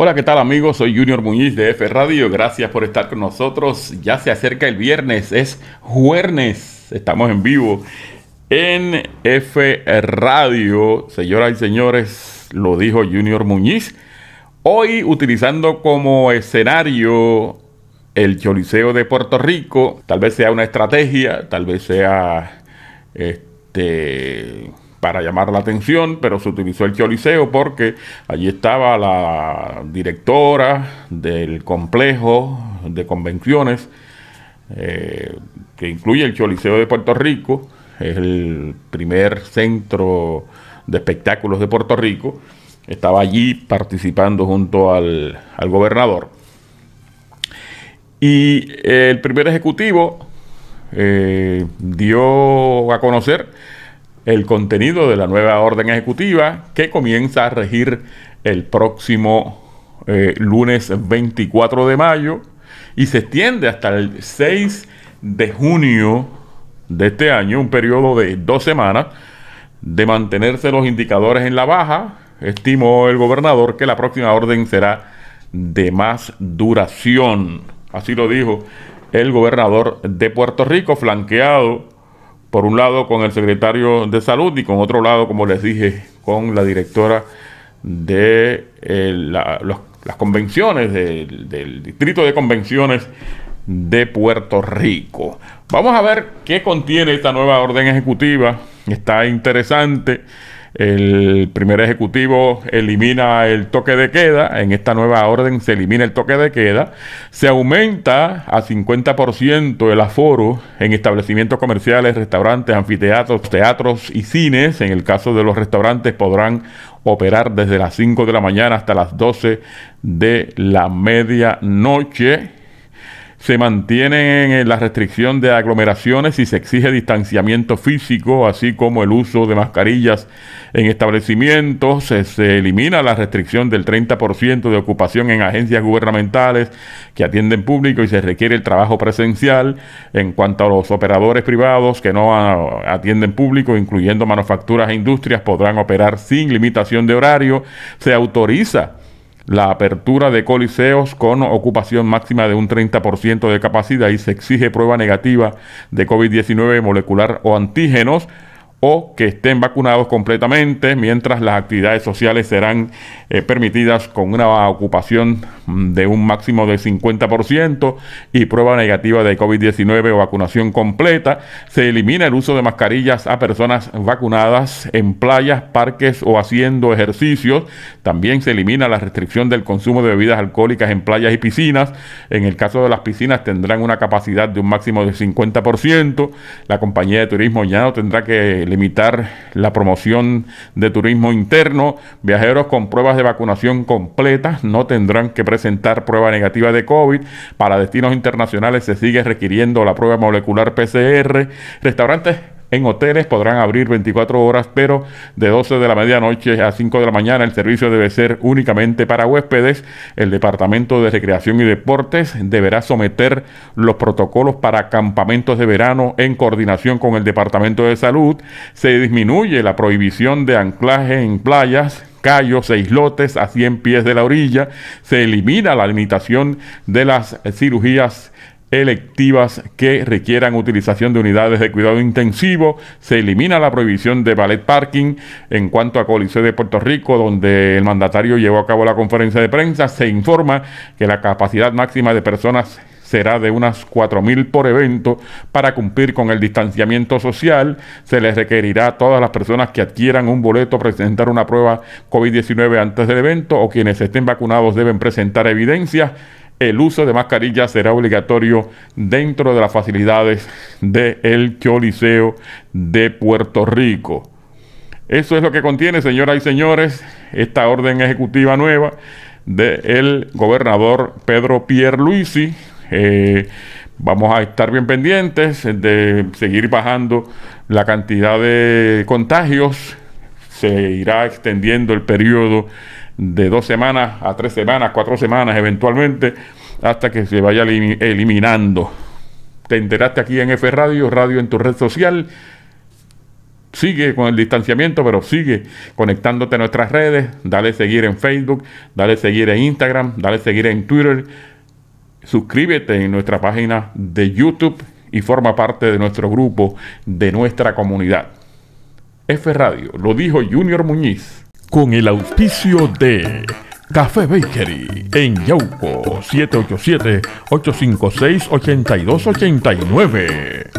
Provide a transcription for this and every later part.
Hola, ¿qué tal amigos? Soy Junior Muñiz de F Radio. Gracias por estar con nosotros. Ya se acerca el viernes, es juernes, Estamos en vivo en F Radio. Señoras y señores, lo dijo Junior Muñiz. Hoy utilizando como escenario el Choliseo de Puerto Rico. Tal vez sea una estrategia, tal vez sea este para llamar la atención, pero se utilizó el Choliseo porque allí estaba la directora del complejo de convenciones eh, que incluye el Choliseo de Puerto Rico, es el primer centro de espectáculos de Puerto Rico, estaba allí participando junto al, al gobernador. Y eh, el primer ejecutivo eh, dio a conocer el contenido de la nueva orden ejecutiva que comienza a regir el próximo eh, lunes 24 de mayo y se extiende hasta el 6 de junio de este año, un periodo de dos semanas, de mantenerse los indicadores en la baja, estimó el gobernador que la próxima orden será de más duración. Así lo dijo el gobernador de Puerto Rico, flanqueado por un lado con el secretario de salud y con otro lado, como les dije, con la directora de eh, las convenciones del distrito de convenciones de Puerto Rico. Vamos a ver qué contiene esta nueva orden ejecutiva. Está interesante. El primer ejecutivo elimina el toque de queda, en esta nueva orden se elimina el toque de queda, se aumenta a 50% el aforo en establecimientos comerciales, restaurantes, anfiteatros, teatros y cines. En el caso de los restaurantes podrán operar desde las 5 de la mañana hasta las 12 de la medianoche se mantiene la restricción de aglomeraciones y se exige distanciamiento físico, así como el uso de mascarillas en establecimientos. Se, elimina la restricción del 30% de ocupación en agencias gubernamentales que atienden público y se requiere el trabajo presencial. En cuanto a los operadores privados que no ah, atienden público, incluyendo manufacturas e industrias, podrán operar sin limitación de horario. Se autoriza la apertura de coliseos con ocupación máxima de un 30% de capacidad y se exige prueba negativa de COVID-19 molecular o antígenos o que estén vacunados completamente, mientras las actividades sociales serán eh, permitidas con una ocupación mm, de un máximo de 50% y prueba negativa de COVID-19 o vacunación completa. Se elimina el uso de mascarillas a personas vacunadas en playas, parques o haciendo ejercicios. También se elimina la restricción del consumo de bebidas alcohólicas en playas y piscinas. En el caso de las piscinas tendrán una capacidad de un máximo de 50%. La compañía de turismo ya no tendrá que limitar la promoción de turismo interno. Viajeros con pruebas de vacunación completas no tendrán que presentar prueba negativa de COVID. Para destinos internacionales se sigue requiriendo la prueba molecular PCR. Restaurantes en hoteles podrán abrir 24 horas, pero de 12 de la medianoche a 5 de la mañana el servicio debe ser únicamente para huéspedes. El Departamento de Recreación y Deportes deberá someter los protocolos para campamentos de verano en coordinación con el Departamento de Salud. Se disminuye la prohibición de anclaje en playas callos e islotes a 100 pies de la orilla, se elimina la limitación de las cirugías electivas que requieran utilización de unidades de cuidado intensivo. Se elimina la prohibición de ballet parking en cuanto a Coliseo de Puerto Rico, donde el mandatario llevó a cabo la conferencia de prensa. Se informa que la capacidad máxima de personas será de unas 4.000 por evento para cumplir con el distanciamiento social. Se les requerirá a todas las personas que adquieran un boleto presentar una prueba COVID-19 antes del evento o quienes estén vacunados deben presentar evidencia el uso de mascarilla será obligatorio dentro de las facilidades del de de Puerto Rico. Eso es lo que contiene, señoras y señores, esta orden ejecutiva nueva del gobernador Pedro Pierluisi. Eh, vamos a estar bien pendientes de seguir bajando la cantidad de contagios. Se irá extendiendo el periodo de dos semanas a tres semanas, cuatro semanas eventualmente, hasta que se vaya eliminando. Te enteraste aquí en F Radio, Radio en tu red social. Sigue con el distanciamiento, pero sigue conectándote a nuestras redes. Dale seguir en Facebook, dale seguir en Instagram, dale seguir en Twitter. Suscríbete en nuestra página de YouTube y forma parte de nuestro grupo, de nuestra comunidad. F Radio, lo dijo Junior Muñiz con el auspicio de Café Bakery en Yauco 787-856-8289.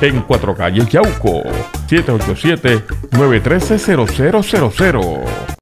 en Cuatro Calles Yauco, 787-913-0000.